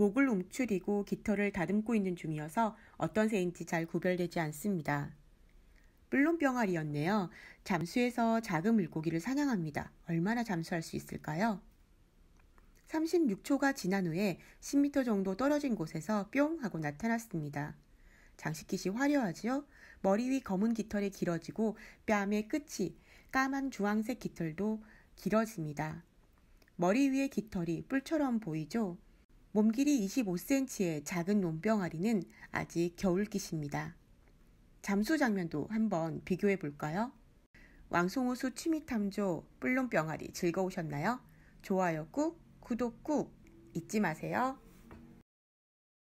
목을 움츠리고 깃털을 다듬고 있는 중이어서 어떤 새인지 잘 구별되지 않습니다. 뿔론병아리였네요. 잠수해서 작은 물고기를 사냥합니다. 얼마나 잠수할 수 있을까요? 36초가 지난 후에 10m 정도 떨어진 곳에서 뿅 하고 나타났습니다. 장식기시 화려하지요? 머리 위 검은 깃털이 길어지고 뺨의 끝이 까만 주황색 깃털도 길어집니다. 머리 위의 깃털이 뿔처럼 보이죠? 몸길이 25cm의 작은 논병아리는 아직 겨울깃입니다. 잠수 장면도 한번 비교해 볼까요? 왕송호수 취미탐조 뿔룸병아리 즐거우셨나요? 좋아요 꾹, 구독 꾹 잊지 마세요.